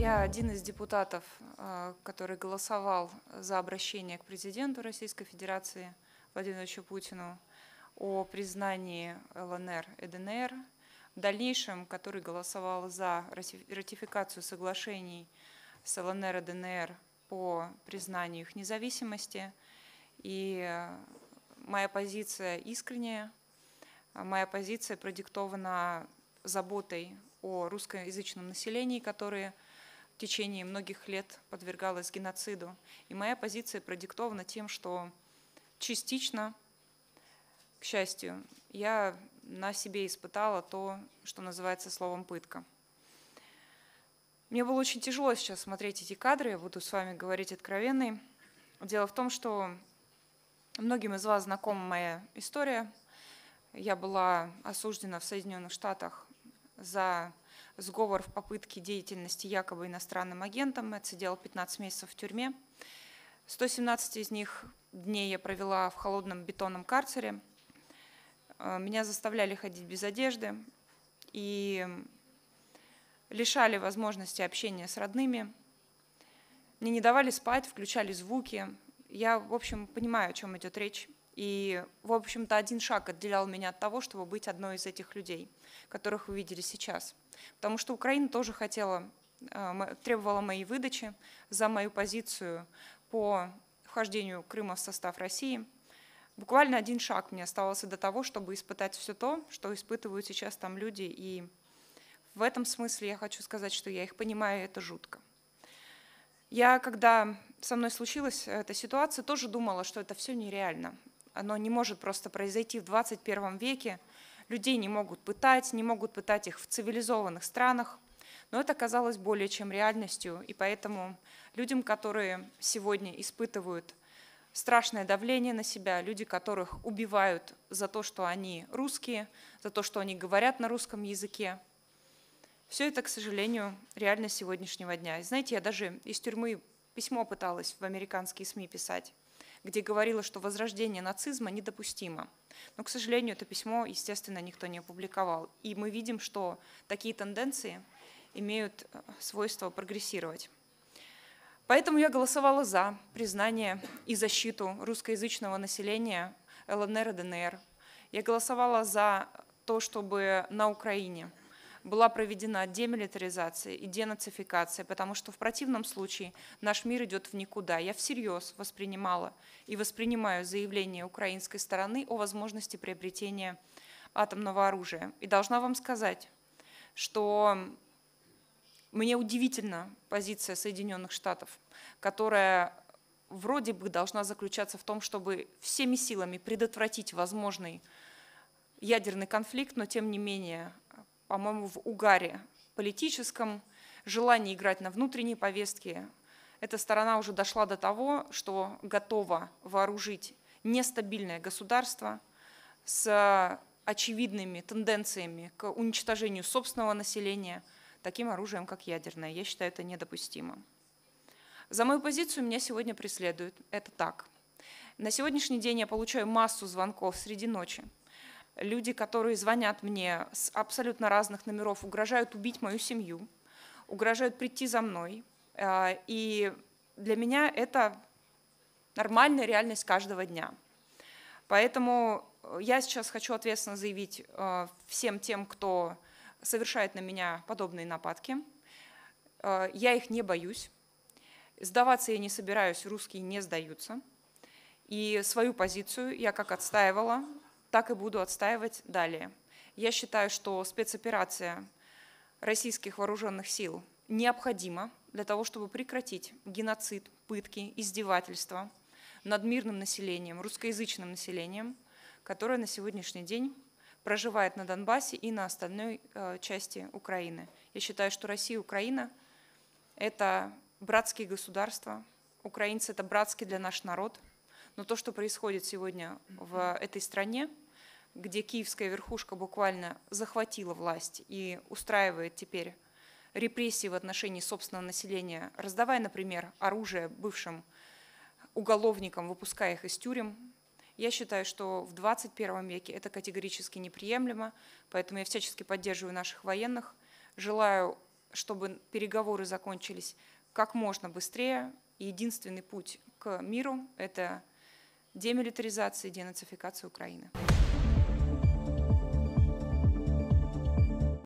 Я один из депутатов, э, который голосовал за обращение к президенту Российской Федерации Владимиру Путину о признании ЛНР и ДНР. В дальнейшем, который голосовал за ратификацию соглашений с ЛНР и ДНР по признанию их независимости. И моя позиция искренняя, моя позиция продиктована заботой о русскоязычном населении, которое в течение многих лет подвергалась геноциду. И моя позиция продиктована тем, что частично, к счастью, я на себе испытала то, что называется словом «пытка». Мне было очень тяжело сейчас смотреть эти кадры, я буду с вами говорить откровенный. Дело в том, что многим из вас знакома моя история. Я была осуждена в Соединенных Штатах за сговор в попытке деятельности якобы иностранным агентом. Я отсидела 15 месяцев в тюрьме. 117 из них дней я провела в холодном бетонном карцере. Э, меня заставляли ходить без одежды и лишали возможности общения с родными. Мне не давали спать, включали звуки. Я, в общем, понимаю, о чем идет речь. И, в общем-то, один шаг отделял меня от того, чтобы быть одной из этих людей, которых вы видели сейчас. Потому что Украина тоже хотела, э, требовала моей выдачи за мою позицию по вхождению Крыма в состав России. Буквально один шаг мне оставался до того, чтобы испытать все то, что испытывают сейчас там люди. И в этом смысле я хочу сказать, что я их понимаю, и это жутко. Я, когда со мной случилась эта ситуация, тоже думала, что это все нереально. Оно не может просто произойти в 21 веке. Людей не могут пытать, не могут пытать их в цивилизованных странах. Но это казалось более чем реальностью, и поэтому людям, которые сегодня испытывают страшное давление на себя, люди, которых убивают за то, что они русские, за то, что они говорят на русском языке, все это, к сожалению, реально сегодняшнего дня. И знаете, я даже из тюрьмы письмо пыталась в американские СМИ писать где говорила, что возрождение нацизма недопустимо. Но, к сожалению, это письмо, естественно, никто не опубликовал. И мы видим, что такие тенденции имеют э, свойство прогрессировать. Поэтому я голосовала за признание и защиту русскоязычного населения ЛНР и ДНР. Я голосовала за то, чтобы на Украине – была проведена демилитаризация и денацификация, потому что в противном случае наш мир идет в никуда. Я всерьез воспринимала и воспринимаю заявление украинской стороны о возможности приобретения атомного оружия. И должна вам сказать, что мне удивительна позиция Соединенных Штатов, которая вроде бы должна заключаться в том, чтобы всеми силами предотвратить возможный ядерный конфликт, но тем не менее по-моему, в угаре политическом, желании играть на внутренней повестке. Эта сторона уже дошла до того, что готова вооружить нестабильное государство с очевидными тенденциями к уничтожению собственного населения таким оружием, как ядерное. Я считаю это недопустимым. За мою позицию меня сегодня преследуют. Это так. На сегодняшний день я получаю массу звонков среди ночи люди, которые звонят мне с абсолютно разных номеров, угрожают убить мою семью, угрожают прийти за мной. Э, и для меня это нормальная реальность каждого дня. Поэтому э, я сейчас хочу ответственно заявить э, всем тем, кто совершает на меня подобные нападки. Я их не боюсь. Сдаваться я не собираюсь, русские не сдаются. И свою позицию я как отстаивала, так и буду отстаивать далее. Я считаю, что спецоперация российских вооруженных сил необходима для того, чтобы прекратить геноцид, пытки, издевательства над мирным населением, русскоязычным населением, которое на сегодняшний день проживает на Донбассе и на остальной э, части Украины. Я считаю, что Россия и Украина – это братские государства, украинцы – это братский для наш народ. Но то, что происходит сегодня в этой стране – где киевская верхушка буквально захватила власть и устраивает теперь репрессии в отношении собственного населения, раздавая, например, оружие бывшим уголовникам, выпуская их из тюрем. Я считаю, что в 21 веке это категорически неприемлемо, поэтому я всячески поддерживаю наших военных. Желаю, чтобы переговоры закончились как можно быстрее. единственный путь к миру – это демилитаризация и денацификация Украины.